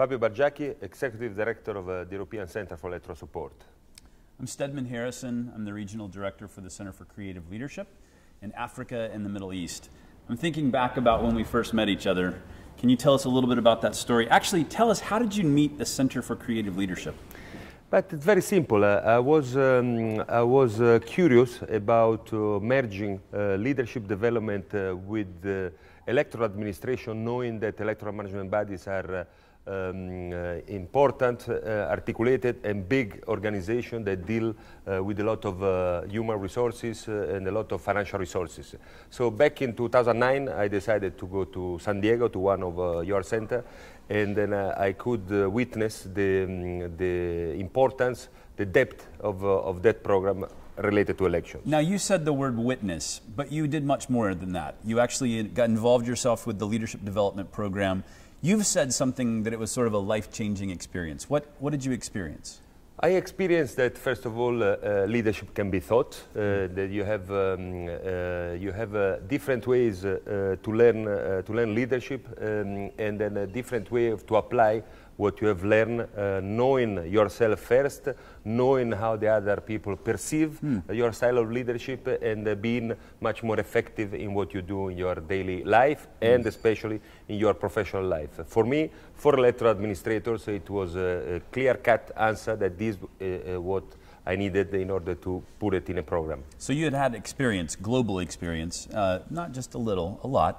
Fabio Bargiacchi, Executive Director of uh, the European Center for Electro Support. I'm Stedman Harrison. I'm the Regional Director for the Center for Creative Leadership in Africa and the Middle East. I'm thinking back about when we first met each other. Can you tell us a little bit about that story? Actually, tell us, how did you meet the Center for Creative Leadership? But it's very simple. Uh, I was, um, I was uh, curious about uh, merging uh, leadership development uh, with electoral administration, knowing that electoral management bodies are uh, um, uh, important, uh, articulated and big organization that deal uh, with a lot of human resources and a lot of financial resources. So back in 2009, I decided to go to San Diego to one of your center and then I could witness the, um, the importance, the depth of, of that program related to elections. Now, you said the word witness, but you did much more than that. You actually got involved yourself with the leadership development program You've said something that it was sort of a life changing experience. What, what did you experience? I experienced that first of all, uh, uh, leadership can be taught. Uh, that you have um, uh, you have uh, different ways uh, to learn to learn leadership, um, and then a different way of, to apply what you have learned, uh, knowing yourself first, knowing how the other people perceive mm. your style of leadership, and uh, being much more effective in what you do in your daily life mm. and especially in your professional life. For me, for letter administrators, it was a, a clear-cut answer that this uh, uh, what I needed in order to put it in a program. So you had had experience, global experience, uh, not just a little, a lot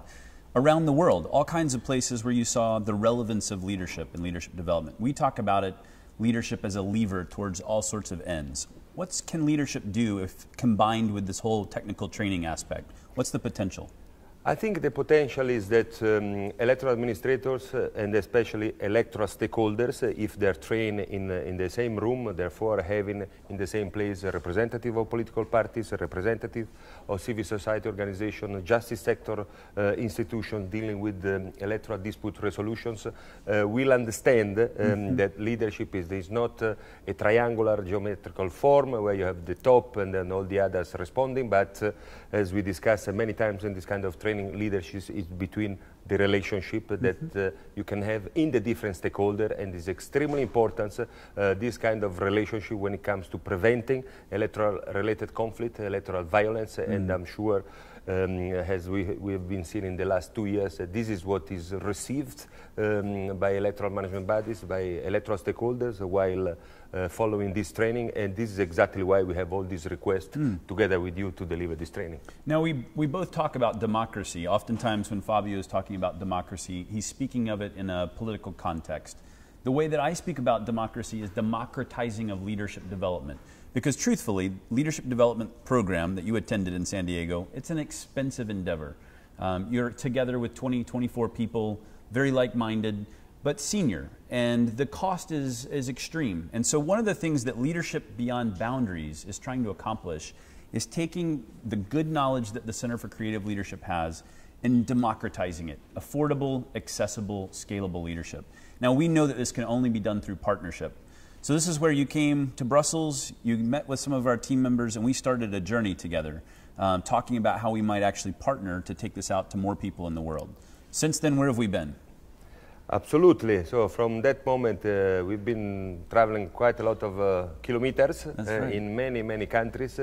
around the world, all kinds of places where you saw the relevance of leadership and leadership development. We talk about it, leadership as a lever towards all sorts of ends. What can leadership do if combined with this whole technical training aspect? What's the potential? I think the potential is that um, electoral administrators uh, and especially electoral stakeholders, uh, if they're trained in, uh, in the same room, therefore having in the same place a representative of political parties, a representative of civil society organizations, justice sector uh, institutions dealing with um, electoral dispute resolutions, uh, will understand um, mm -hmm. that leadership is, is not uh, a triangular geometrical form where you have the top and then all the others responding, but as we discussed many times in this kind of training, training leadership is between the relationship mm -hmm. that mm-hmm. uh, you can have in the different stakeholder and is extremely important uh, this kind of relationship when it comes to preventing electoral related conflict electoral violence mm -hmm. and i'm sure um, as we, we have been seeing in the last two years, uh, this is what is received um, by electoral management bodies, by electoral stakeholders, while uh, following this training, and this is exactly why we have all these requests mm. together with you to deliver this training. Now, we, we both talk about democracy. Oftentimes, when Fabio is talking about democracy, he's speaking of it in a political context. The way that I speak about democracy is democratizing of leadership development. Because truthfully, leadership development program that you attended in San Diego, it's an expensive endeavor. Um, you're together with 20, 24 people, very like-minded, but senior, and the cost is, is extreme. And so one of the things that Leadership Beyond Boundaries is trying to accomplish is taking the good knowledge that the Center for Creative Leadership has and democratizing it. Affordable, accessible, scalable leadership. Now we know that this can only be done through partnership. So this is where you came to Brussels. You met with some of our team members, and we started a journey together, um, talking about how we might actually partner to take this out to more people in the world. Since then, where have we been? Absolutely. So from that moment, uh, we've been traveling quite a lot of uh, kilometers uh, right. in many, many countries.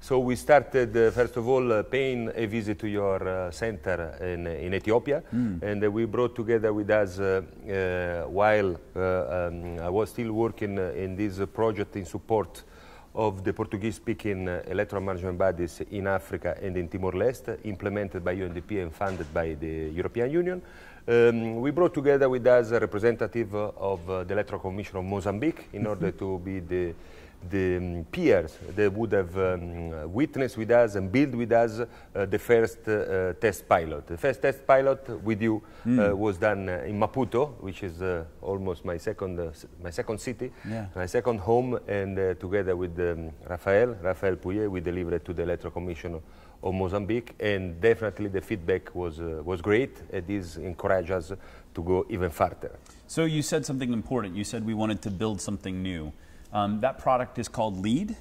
So we started, uh, first of all, uh, paying a visit to your uh, center in, in Ethiopia. Mm. And we brought together with us, while um, I was still working in this project in support of the Portuguese-speaking uh, electoral management bodies in Africa and in Timor-Leste, implemented by UNDP and funded by the European Union. Um, we brought together with us a representative uh, of uh, the Electoral Commission of Mozambique in order to be the the um, peers that would have um, witnessed with us and built with us uh, the first uh, test pilot. The first test pilot with you mm. uh, hmm. was done uh, in Maputo, which is uh, almost my second, uh, my second city, yeah. my second home, and together with um, Rafael, Rafael Pouillet, we delivered to the Electro Commission of Mozambique, and definitely the feedback was, was great. It is encouraged us to go even further. So you said something important. You said we wanted to build something new. Um, that product is called LEAD.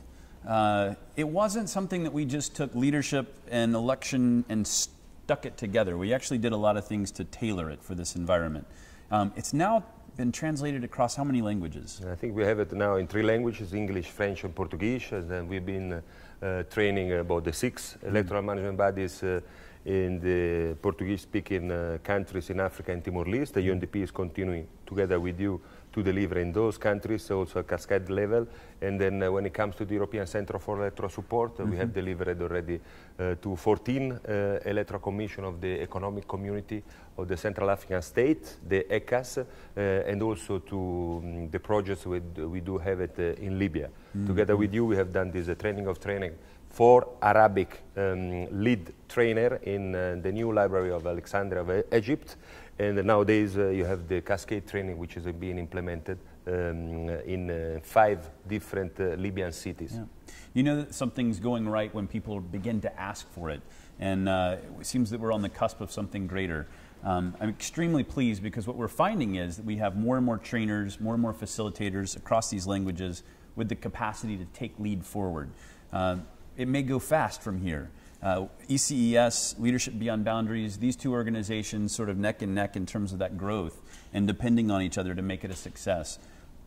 Uh, it wasn't something that we just took leadership and election and stuck it together. We actually did a lot of things to tailor it for this environment. Um, it's now been translated across how many languages? I think we have it now in three languages English, French, and Portuguese. And then we've been uh, uh training about the six mm-hmm. electoral mm. management bodies. Uh, in the Portuguese-speaking uh, countries in Africa and Timor-Leste, the mm-hmm. UNDP is continuing together with you to deliver in those countries, also at cascade level. And then uh, when it comes to the European Centre for Electro Support, uh, mm -hmm. we have mm-hmm. delivered already uh, to 14 uh, Electro Commission of the Economic Community of the Central African State, the ECAS, uh, and also to um, the projects we, we do have it, uh, in Libya. Mm -hmm. Together with you, we have done this training of training for Arabic um, lead trainer in the new library of Alexandria of Egypt and nowadays uh, you have the cascade training, which is being implemented um, in uh, five different uh, Libyan cities. Yeah. You know that something's going right when people begin to ask for it. And it seems that we're on the cusp of something greater. Um, I'm extremely pleased because what we're finding is that we have more and more trainers, more and more facilitators across these languages with the capacity to take lead forward. Uh, it may go fast from here, uh, ECES, Leadership Beyond Boundaries, these two organizations sort of neck and neck in terms of that growth and depending on each other to make it a success.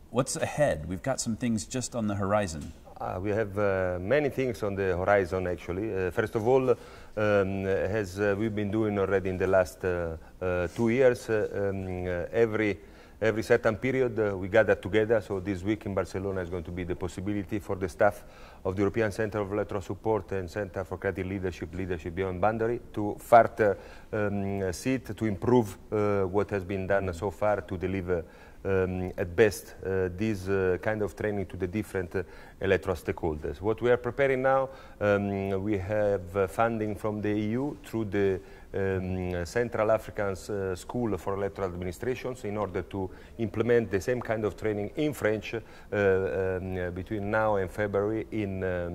What's ahead? We've got some things just on the horizon. Uh, we have uh, many things on the horizon actually. Uh, first of all, um, as uh, we've been doing already in the last uh, uh, two years, um, every every certain period uh, we gather together. So this week in Barcelona is going to be the possibility for the staff of the European Center of Electoral Support and Center for Creative Leadership, Leadership Beyond Boundary, to further um, sit to improve uh, what has been done so far to deliver um, at best uh, this uh, kind of training to the different uh, electoral stakeholders. What we are preparing now, um, we have uh, funding from the EU through the um, Central African uh, School for Electoral Administrations in order to implement the same kind of training in French uh, um, between now and February in, um,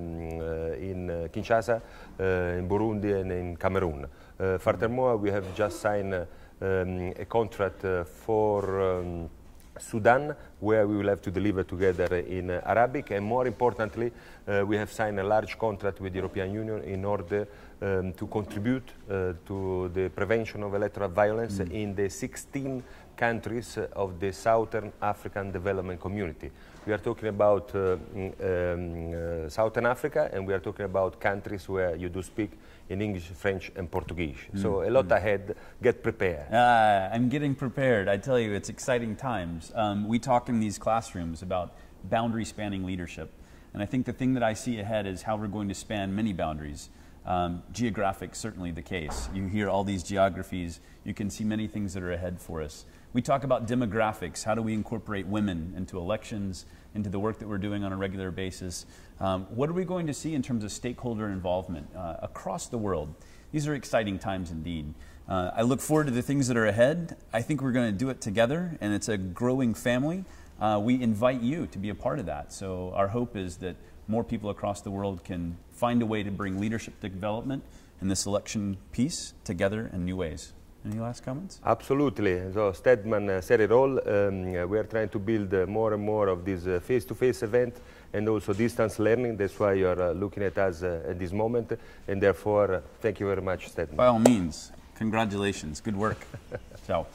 in Kinshasa, in Burundi and in Cameroon. furthermore, we have just signed um, a contract for um, Sudan, where we will have to deliver together in Arabic. And more importantly, uh, we have signed a large contract with the European Union in order um, to contribute uh, to the prevention of electoral violence mm. in the 16 countries of the Southern African Development Community. We are talking about uh, um, uh, Southern Africa and we are talking about countries where you do speak in English, French, and Portuguese. Mm. So mm-hmm. a lot mm. ahead. Get prepared. Uh, I'm getting prepared. I tell you, it's exciting times. Um, we talk in these classrooms about boundary spanning leadership. And I think the thing that I see ahead is how we're going to span many boundaries. Um, geographic, certainly the case. You hear all these geographies, you can see many things that are ahead for us. We talk about demographics. How do we incorporate women into elections, into the work that we're doing on a regular basis? Um, what are we going to see in terms of stakeholder involvement uh, across the world? These are exciting times indeed. Uh, I look forward to the things that are ahead. I think we're going to do it together, and it's a growing family. Uh, we invite you to be a part of that. So, our hope is that more people across the world can find a way to bring leadership development and this election piece together in new ways. Any last comments? Absolutely. So Stedman uh, said it all. Um, uh, we are trying to build uh, more and more of these uh, face-to-face -face event and also distance learning. That's why you're uh, looking at us uh, at this moment. And therefore, thank you very much, Stedman. By all means, congratulations. Good work. Ciao.